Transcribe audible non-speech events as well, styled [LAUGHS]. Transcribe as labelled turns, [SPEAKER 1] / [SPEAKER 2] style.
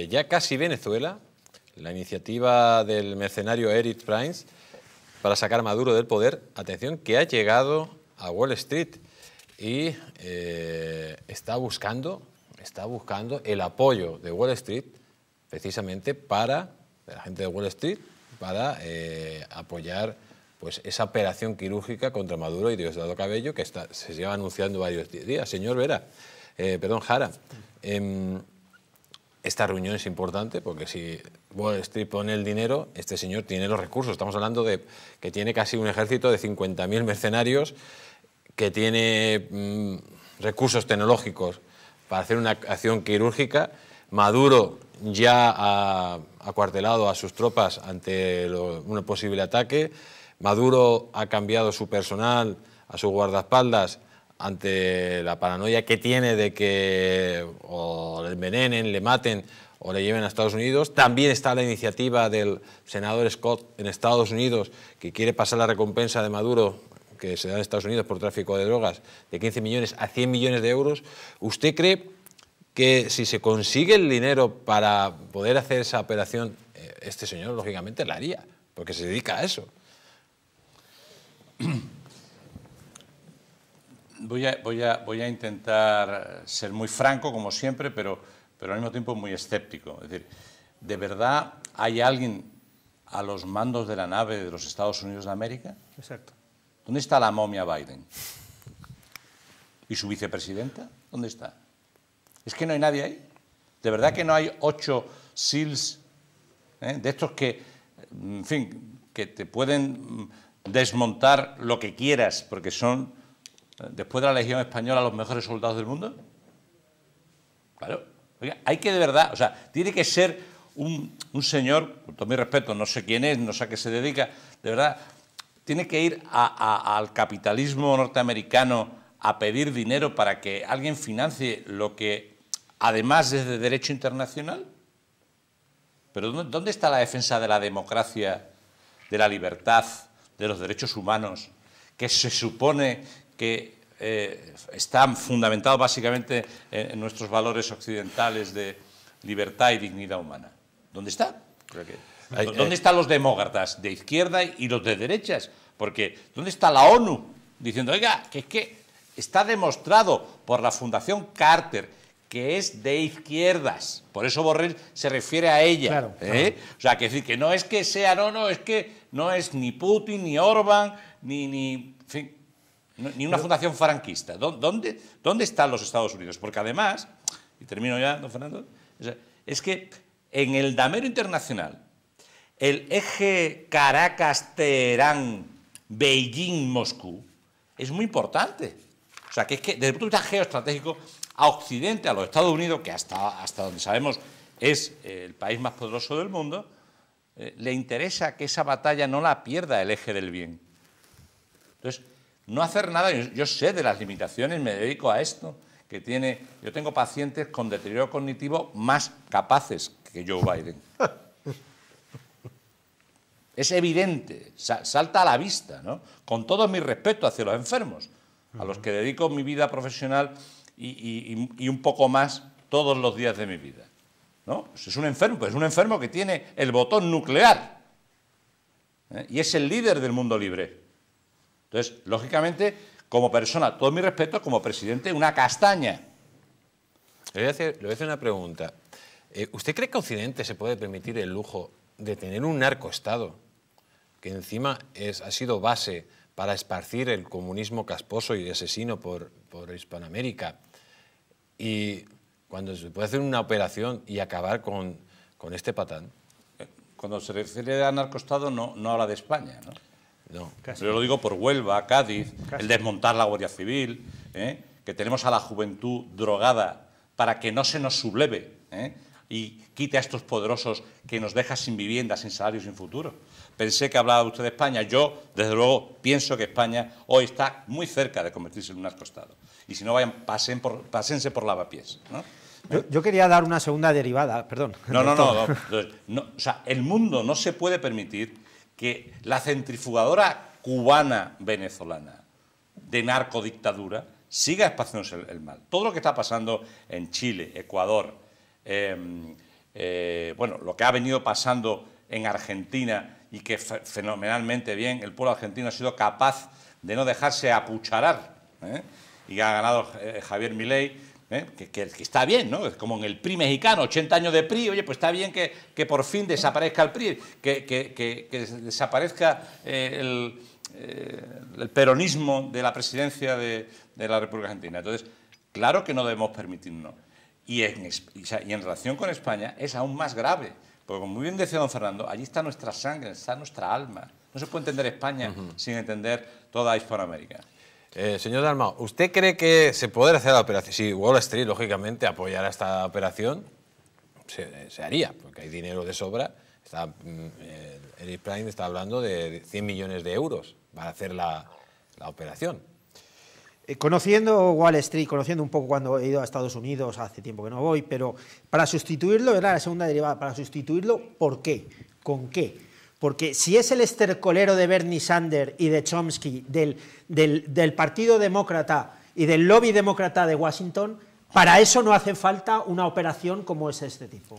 [SPEAKER 1] Eh, ya casi Venezuela, la iniciativa del mercenario Eric Prince para sacar a Maduro del poder, atención, que ha llegado a Wall Street y eh, está, buscando, está buscando el apoyo de Wall Street precisamente para, de la gente de Wall Street, para eh, apoyar pues, esa operación quirúrgica contra Maduro y Diosdado Cabello que se lleva anunciando varios días. Señor Vera, perdón, Jara. Em, esta reunión es importante porque si Wall Street pone el dinero, este señor tiene los recursos. Estamos hablando de que tiene casi un ejército de 50.000 mercenarios, que tiene mm, recursos tecnológicos para hacer una acción quirúrgica. Maduro ya ha acuartelado a sus tropas ante un posible ataque. Maduro ha cambiado su personal a sus guardaespaldas ante la paranoia que tiene de que o le envenenen, le maten o le lleven a Estados Unidos. También está la iniciativa del senador Scott en Estados Unidos que quiere pasar la recompensa de Maduro que se da en Estados Unidos por tráfico de drogas de 15 millones a 100 millones de euros. ¿Usted cree que si se consigue el dinero para poder hacer esa operación, eh, este señor lógicamente la haría, porque se dedica a eso? [CLEARS THROAT]
[SPEAKER 2] voy, a, voy, a, intentar ser muy franco, como siempre, pero, pero al mismo tiempo muy escéptico. Es decir, ¿de verdad hay alguien a los mandos de la nave de los Estados Unidos de América? Exacto. ¿Dónde está la momia Biden? ¿Y su vicepresidenta? ¿Dónde está? Es que no hay nadie ahí. ¿De verdad que no hay ocho SEALs eh, de estos que, en fin, que te pueden mm, desmontar lo que quieras, porque son después de la Legión Española, los mejores soldados del mundo? Claro. hay que de verdad, o sea, tiene que ser un, señor, con todo mi respeto, no sé quién es, no sé a qué se dedica, de verdad, tiene que ir al capitalismo norteamericano a pedir dinero para que alguien financie lo que además es de derecho internacional? Pero ¿dónde está la defensa de la democracia, de la libertad, de los derechos humanos, que se supone que eh, están fundamentados básicamente en, nuestros valores occidentales de libertad y dignidad humana. ¿Dónde está? ¿Dónde eh. están los demócratas de izquierda y los de derechas? Porque ¿dónde está la ONU diciendo, oiga, que es que está demostrado por la Fundación Carter que es de izquierdas. Por eso Borrell se refiere a ella. ¿eh? O sea, que decir que no es que sea, no, no, es que no es ni Putin, ni Orban, ni, ni ni una fundación franquista. ¿Dónde, están los Estados Unidos? Porque además, y termino ya, don Fernando, es que en el damero internacional, el eje Caracas-Teherán-Beijing-Moscú es muy importante. O sea, que es que desde el punto de vista geoestratégico, a Occidente, a los Estados Unidos, que hasta, hasta donde sabemos es eh, el país más poderoso del mundo, eh, le interesa que esa batalla no la pierda el eje del bien. Entonces, no hacer nada, yo, sé de las limitaciones, me dedico a esto, que tiene, yo tengo pacientes con deterioro cognitivo más capaces que Joe Biden. [LAUGHS] Es evidente, salta a la vista, ¿no? Con todo mi respeto hacia los enfermos, a los que dedico mi vida profesional y, un poco más todos los días de mi vida. ¿no? Pues es un enfermo, pues es un enfermo que tiene el botón nuclear ¿eh? y es el líder del mundo libre. Entonces, lógicamente, como persona, todo mi respeto, como presidente, una castaña. Le voy a hacer, una pregunta. Eh, ¿Usted cree
[SPEAKER 1] que Occidente se puede permitir el lujo de tener un narcoestado que encima es, ha sido base para esparcir el comunismo casposo y asesino por, por Hispanoamérica? Y cuando se puede hacer una operación y acabar con,
[SPEAKER 2] con este patán. Eh, cuando se refiere a narcoestado no, no habla de España, ¿no? yo lo digo por Huelva, Cádiz, el desmontar la Guardia Civil, ¿eh? que tenemos a la juventud drogada para que no se nos subleve ¿eh? y quite a estos poderosos que nos dejan sin vivienda, sin salario, sin futuro. Pensé que hablaba usted de España. Yo, desde luego, pienso que España hoy está muy cerca de convertirse en un narcostado. Y si no, vayan, pasen por, pasense por lavapiés.
[SPEAKER 1] Yo, quería dar una segunda derivada, perdón. no, no, no,
[SPEAKER 2] [LAUGHS] O sea, el mundo no se puede permitir que la centrifugadora cubana-venezolana de narcodictadura siga espaciándose el, mal. Todo lo que está pasando en Chile, Ecuador, em, eh, bueno, lo que ha venido pasando en Argentina y que fenomenalmente bien el pueblo argentino ha sido capaz de no dejarse apucharar. ¿eh? Y ha ganado eh, Javier Milei ¿eh? Que, está bien, ¿no? Es como en el PRI mexicano, 80 años de PRI, oye, pues está bien que, por fin desaparezca el PRI, que, desaparezca eh, eh, el, peronismo de la presidencia de, la República Argentina. Entonces, claro que no debemos permitirnos. Y en, relación con España es aún más grave, porque como muy bien decía don Fernando, allí está nuestra sangre, está nuestra alma. No se puede entender España sin entender toda Hispanoamérica. Eh, señor Dalmao, ¿usted cree que se
[SPEAKER 1] podrá hacer la operación? Si Wall Street, lógicamente, apoyara esta operación, se, haría, porque hay dinero de sobra. Está, mm, eh, Eric Prime está hablando de 100 millones de euros para hacer la, operación. Eh, conociendo Wall Street, conociendo un poco cuando he ido a Estados Unidos, hace tiempo que no voy, pero para sustituirlo, era la segunda derivada, para sustituirlo, ¿por qué? ¿Con qué? Porque si es el estercolero de Bernie Sanders y de Chomsky, del, Partido Demócrata y del lobby demócrata de Washington, para eso no hace falta una operación como es este tipo.